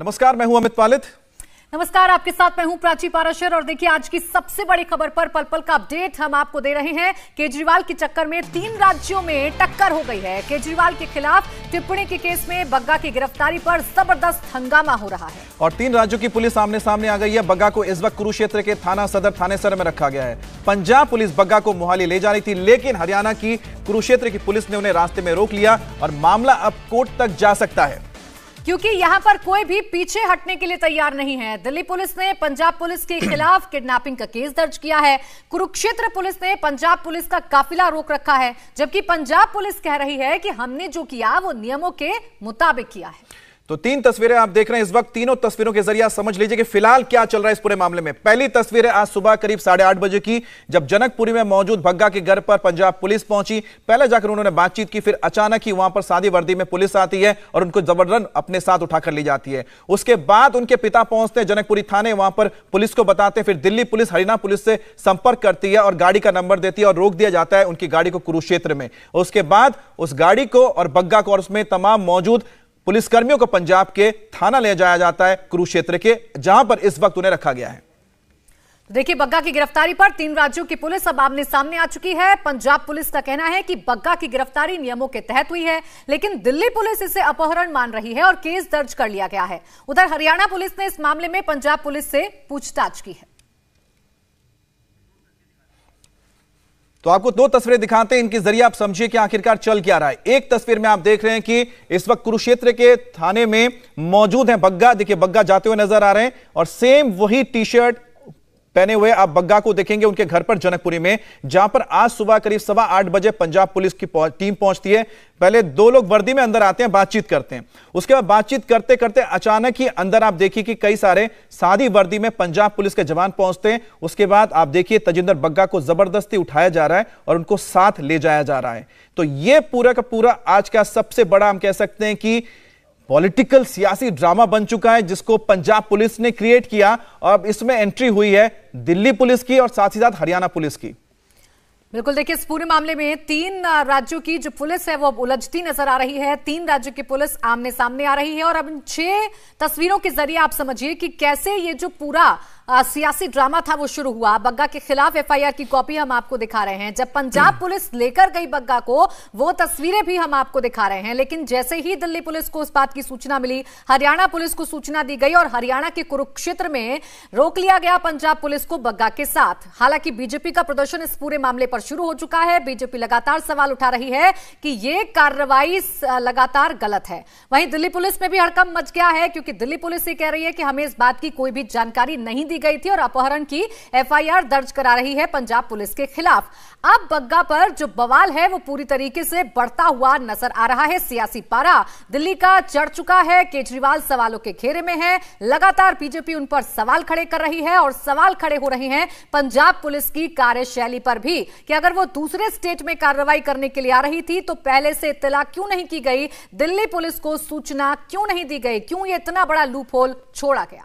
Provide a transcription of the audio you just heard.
नमस्कार मैं हूं अमित पालित नमस्कार आपके साथ मैं हूं प्राची पाराशर और देखिए आज की सबसे बड़ी खबर पर पल पल का अपडेट हम आपको दे रहे हैं केजरीवाल के चक्कर में तीन राज्यों में टक्कर हो गई है केजरीवाल के खिलाफ टिप्पणी के केस में बग्गा की गिरफ्तारी पर जबरदस्त हंगामा हो रहा है और तीन राज्यों की पुलिस आमने सामने आ गई है बग्गा को इस वक्त कुरुक्षेत्र के थाना सदर थानेसर में रखा गया है पंजाब पुलिस बग्गा को मोहाली ले जा रही थी लेकिन हरियाणा की कुरुक्षेत्र की पुलिस ने उन्हें रास्ते में रोक लिया और मामला अब कोर्ट तक जा सकता है क्योंकि यहां पर कोई भी पीछे हटने के लिए तैयार नहीं है दिल्ली पुलिस ने पंजाब पुलिस के खिलाफ किडनैपिंग का केस दर्ज किया है कुरुक्षेत्र पुलिस ने पंजाब पुलिस का काफिला रोक रखा है जबकि पंजाब पुलिस कह रही है कि हमने जो किया वो नियमों के मुताबिक किया है तो तीन तस्वीरें आप देख रहे हैं इस वक्त तीनों तस्वीरों के जरिए समझ लीजिए कि फिलहाल क्या चल रहा है इस पूरे मामले में पहली तस्वीर है आज सुबह करीब साढ़े आठ बजे की जब जनकपुरी में मौजूद भग्गा के घर पर पंजाब पुलिस पहुंची पहले जाकर उन्होंने बातचीत की फिर अचानक ही वहां पर सादी वर्दी में पुलिस आती है और उनको जबरदन अपने साथ उठाकर ली जाती है उसके बाद उनके पिता पहुंचते हैं जनकपुरी थाने वहां पर पुलिस को बताते हैं फिर दिल्ली पुलिस हरियाणा पुलिस से संपर्क करती है और गाड़ी का नंबर देती है और रोक दिया जाता है उनकी गाड़ी को कुरुक्षेत्र में उसके बाद उस गाड़ी को और बग्गा को और उसमें तमाम मौजूद पुलिसकर्मियों को पंजाब के थाना ले जाया जाता है कुरुक्षेत्र के जहां पर इस वक्त उन्हें रखा गया है देखिए बग्गा की गिरफ्तारी पर तीन राज्यों की पुलिस अब आमने सामने आ चुकी है पंजाब पुलिस का कहना है कि बग्गा की गिरफ्तारी नियमों के तहत हुई है लेकिन दिल्ली पुलिस इसे अपहरण मान रही है और केस दर्ज कर लिया गया है उधर हरियाणा पुलिस ने इस मामले में पंजाब पुलिस से पूछताछ की है तो आपको दो तस्वीरें दिखाते हैं इनके जरिए आप समझिए कि आखिरकार चल क्या रहा है एक तस्वीर में आप देख रहे हैं कि इस वक्त कुरुक्षेत्र के थाने में मौजूद हैं बग्गा देखिए बग्गा जाते हुए नजर आ रहे हैं और सेम वही टी शर्ट पहने हुए आप बग्गा को देखेंगे उनके घर पर जनकपुरी में जहां पर आज सुबह करीब सवा आठ बजे पंजाब पुलिस की टीम पहुंचती है पहले दो लोग वर्दी में अंदर आते हैं बातचीत करते हैं उसके बाद बातचीत करते करते अचानक ही अंदर आप देखिए कि कई सारे सादी वर्दी में पंजाब पुलिस के जवान पहुंचते हैं उसके बाद आप देखिए तजिंदर बग्गा को जबरदस्ती उठाया जा रहा है और उनको साथ ले जाया जा रहा है तो यह पूरा का पूरा आज का सबसे बड़ा हम कह सकते हैं कि पॉलिटिकल सियासी ड्रामा बन चुका है जिसको पंजाब पुलिस ने क्रिएट किया और अब इसमें एंट्री हुई है दिल्ली पुलिस की और साथ ही साथ हरियाणा पुलिस की बिल्कुल देखिए इस पूरे मामले में तीन राज्यों की जो पुलिस है वो अब उलझती नजर आ रही है तीन राज्यों की पुलिस आमने सामने आ रही है और अब इन छह तस्वीरों के जरिए आप समझिए कि कैसे ये जो पूरा सियासी ड्रामा था वो शुरू हुआ बग्गा के खिलाफ एफआईआर की कॉपी हम आपको दिखा रहे हैं जब पंजाब हम्म। पुलिस लेकर गई बग्गा को वो तस्वीरें भी हम आपको दिखा रहे हैं लेकिन जैसे ही दिल्ली पुलिस को उस बात की सूचना मिली हरियाणा पुलिस को सूचना दी गई और हरियाणा के कुरुक्षेत्र में रोक लिया गया पंजाब पुलिस को बग्गा के साथ हालांकि बीजेपी का प्रदर्शन इस पूरे मामले पर शुरू हो चुका है बीजेपी लगातार सवाल उठा रही है कि ये कार्रवाई लगातार गलत है वहीं दिल्ली पुलिस में भी हड़कम मच गया है क्योंकि दिल्ली पुलिस ये कह रही है कि हमें इस बात की कोई भी जानकारी नहीं दी दी गई थी और अपहरण की एफआईआर दर्ज करा रही है पंजाब पुलिस के खिलाफ अब बग्गा पर जो बवाल है वो पूरी तरीके से बढ़ता हुआ नजर आ रहा है सियासी पारा दिल्ली का चढ़ चुका है केजरीवाल सवालों के घेरे में है लगातार बीजेपी उन पर सवाल खड़े कर रही है और सवाल खड़े हो रहे हैं पंजाब पुलिस की कार्यशैली पर भी कि अगर वो दूसरे स्टेट में कार्रवाई करने के लिए आ रही थी तो पहले से इतला क्यों नहीं की गई दिल्ली पुलिस को सूचना क्यों नहीं दी गई क्यों ये इतना बड़ा लूप छोड़ा गया